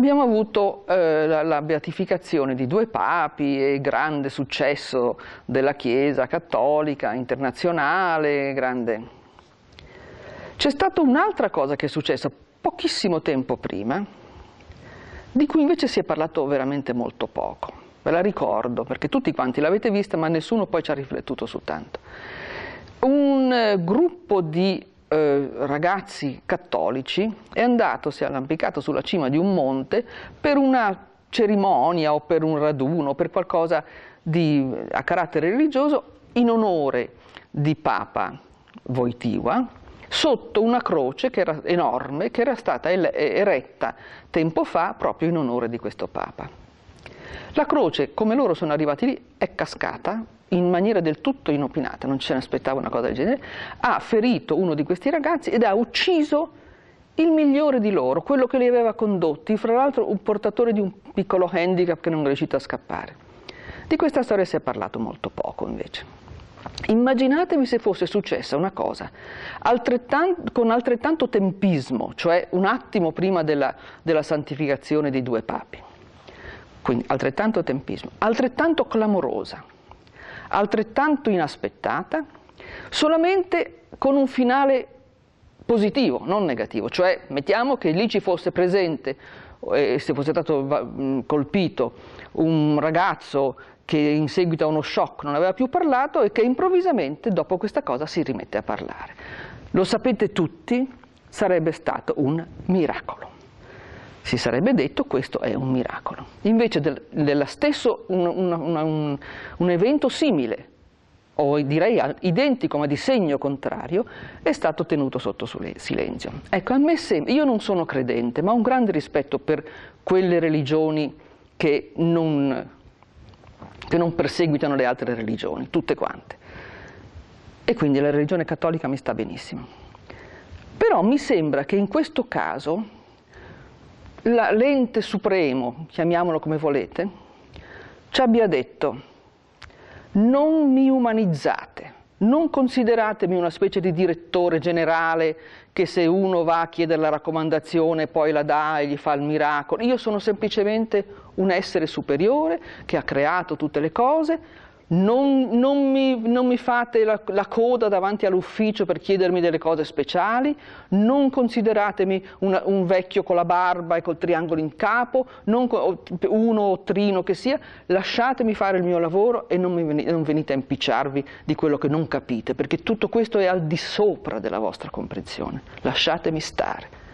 abbiamo avuto eh, la, la, beatificazione di due papi e grande successo della Chiesa cattolica internazionale, grande... C'è stata un'altra cosa che è successa pochissimo tempo prima, di cui invece si è parlato veramente molto poco. Ve la ricordo, perché tutti quanti l'avete vista, ma nessuno poi ci ha riflettuto su tanto. Un eh, gruppo di eh, ragazzi cattolici, è andato, si è arrampicato sulla cima di un monte per una cerimonia o per un raduno, per qualcosa di, a carattere religioso in onore di Papa Voitiva sotto una croce che era enorme che era stata eretta tempo fa proprio in onore di questo Papa. La croce, come loro sono arrivati lì, è cascata in maniera del tutto inopinata, non ce ne aspettava una cosa del genere, ha ferito uno di questi ragazzi ed ha ucciso il migliore di loro, quello che li aveva condotti, fra l'altro un portatore di un piccolo handicap che non è riuscito a scappare. Di questa storia si è parlato molto poco invece. Immaginatevi se fosse successa una cosa altrettanto, con altrettanto tempismo, cioè un attimo prima della, della santificazione dei due papi, quindi altrettanto tempismo, altrettanto clamorosa altrettanto inaspettata, solamente con un finale positivo, non negativo, cioè mettiamo che lì ci fosse presente e eh, se fosse stato colpito un ragazzo che in seguito a uno shock non aveva più parlato e che improvvisamente dopo questa cosa si rimette a parlare. Lo sapete tutti, sarebbe stato un miracolo. Si sarebbe detto questo è un miracolo. Invece del, della stesso, un, un, un, un evento simile, o direi identico ma di segno contrario, è stato tenuto sotto silenzio. Ecco, a me sembra, io non sono credente, ma ho un grande rispetto per quelle religioni che non, che non perseguitano le altre religioni, tutte quante. E quindi la religione cattolica mi sta benissimo. Però mi sembra che in questo caso la, l'ente supremo, chiamiamolo come volete, ci abbia detto non mi umanizzate, non consideratemi una specie di direttore generale che se uno va a chiedere la raccomandazione poi la dà e gli fa il miracolo. Io sono semplicemente un essere superiore che ha creato tutte le cose, non, non, mi, non mi, fate la, la coda davanti all'ufficio per chiedermi delle cose speciali, non consideratemi una, un vecchio con la barba e col triangolo in capo, non, uno o trino che sia, lasciatemi fare il mio lavoro e non, mi, non venite a impicciarvi di quello che non capite, perché tutto questo è al di sopra della vostra comprensione, lasciatemi stare.